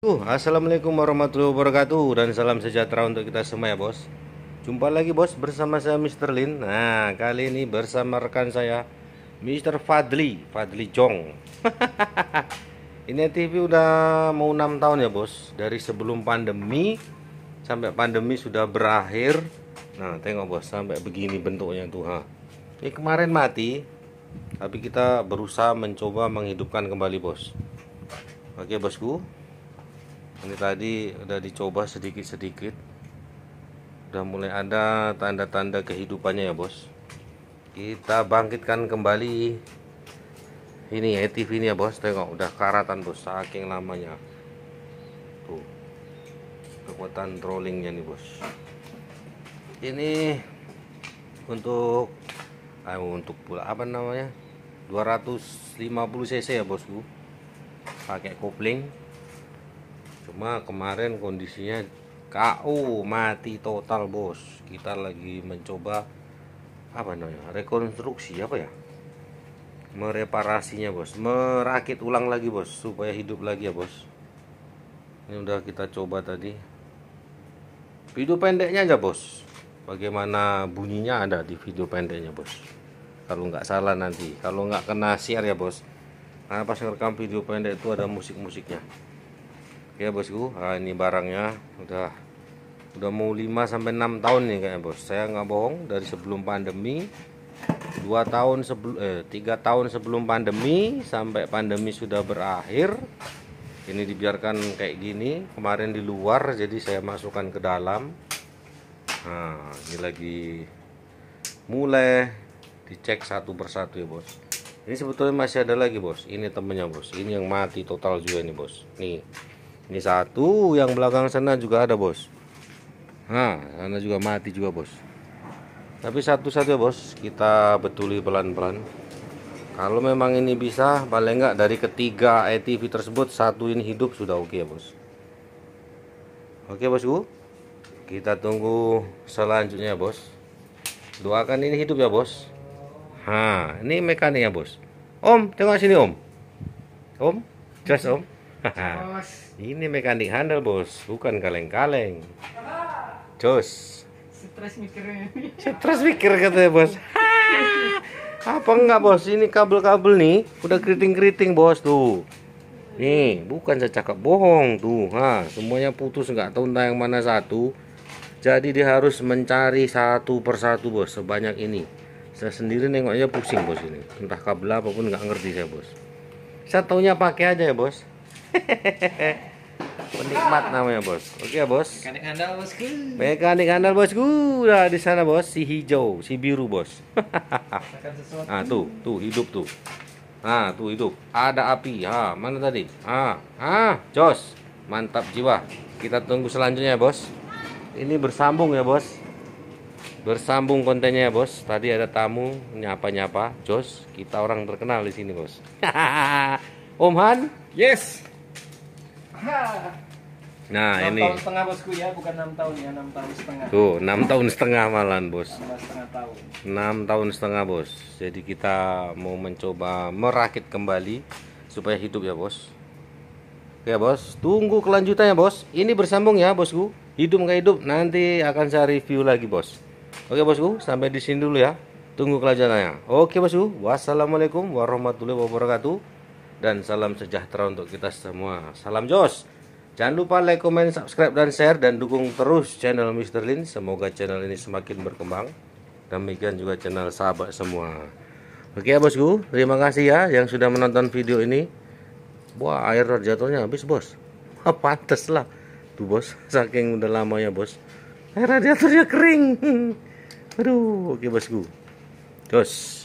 Uh, Assalamualaikum warahmatullahi wabarakatuh dan salam sejahtera untuk kita semua ya bos Jumpa lagi bos bersama saya Mr. Lin Nah kali ini bersama rekan saya Mr. Fadli Fadli Jong Ini TV udah mau 6 tahun ya bos Dari sebelum pandemi Sampai pandemi sudah berakhir Nah tengok bos sampai begini bentuknya tuh ha. Ini kemarin mati Tapi kita berusaha mencoba menghidupkan kembali bos Oke bosku ini tadi udah dicoba sedikit-sedikit udah mulai ada tanda-tanda kehidupannya ya bos kita bangkitkan kembali ini ya TV ini ya bos tengok udah karatan bos saking lamanya tuh kekuatan rollingnya nih bos ini untuk eh, untuk pula apa namanya 250 cc ya bosku pakai kopling cuma kemarin kondisinya KU mati total bos kita lagi mencoba apa namanya rekonstruksi apa ya mereparasinya bos merakit ulang lagi bos supaya hidup lagi ya bos ini udah kita coba tadi video pendeknya aja bos bagaimana bunyinya ada di video pendeknya bos kalau nggak salah nanti kalau nggak kena siar ya bos karena pas ngerekam video pendek itu ada musik-musiknya ya bosku nah, ini barangnya udah udah mau 5 sampai 6 tahun nih kayaknya bos saya nggak bohong dari sebelum pandemi 2 tahun sebelum eh, tiga tahun sebelum pandemi sampai pandemi sudah berakhir ini dibiarkan kayak gini kemarin di luar jadi saya masukkan ke dalam nah ini lagi mulai dicek satu persatu ya bos ini sebetulnya masih ada lagi bos ini temennya bos ini yang mati total juga nih bos nih ini satu yang belakang sana juga ada bos nah sana juga mati juga bos tapi satu satu ya bos kita betuli pelan-pelan kalau memang ini bisa paling enggak dari ketiga ATV tersebut satu ini hidup sudah oke ya bos oke bosku kita tunggu selanjutnya bos doakan ini hidup ya bos ha nah, ini mekaniknya bos om tengok sini om om just om Ini mekanik handle bos, bukan kaleng-kaleng. Jos. Stres mikirnya. Stres mikir katanya bos. Apa enggak bos? Ini kabel-kabel nih udah keriting-keriting bos tuh. Nih, bukan saya cakap bohong tuh. Ha, semuanya putus nggak tahu entah yang mana satu. Jadi dia harus mencari satu persatu bos sebanyak ini. Saya sendiri nengoknya pusing bos ini. Entah kabel apapun nggak ngerti saya bos. Saya taunya pakai aja ya bos. Penikmat namanya bos. Oke ya bos. Mekanik handal bosku. Mekanik handal bosku. Udah di sana bos. Si hijau, si biru bos. nah tuh, tuh hidup tuh. Nah tuh hidup. Ada api. Ha mana tadi? Ah, ah, jos. Mantap jiwa. Kita tunggu selanjutnya bos. Ini bersambung ya bos. Bersambung kontennya ya bos. Tadi ada tamu nyapa-nyapa. Jos, kita orang terkenal di sini bos. Om Han. Yes. Nah, ini. tahun setengah bosku ya, bukan enam tahun ya, 6 tahun setengah. Tuh, enam tahun setengah malan bos. Enam setengah tahun. 6 tahun setengah bos. Jadi kita mau mencoba merakit kembali supaya hidup ya bos. Oke ya, bos, tunggu kelanjutannya bos. Ini bersambung ya bosku. Hidup nggak hidup, nanti akan saya review lagi bos. Oke bosku, sampai di sini dulu ya. Tunggu kelanjutannya. Oke bosku, wassalamualaikum warahmatullahi wabarakatuh dan salam sejahtera untuk kita semua. Salam Jos. Jangan lupa like, komen, subscribe dan share dan dukung terus channel Mr. Lin. Semoga channel ini semakin berkembang. Demikian juga channel sahabat semua. Oke ya bosku, terima kasih ya yang sudah menonton video ini. Wah air radiatornya habis bos. Pantes lah tuh bos, saking udah lama ya bos. Air radiatornya kering. Aduh, oke bosku. Jos.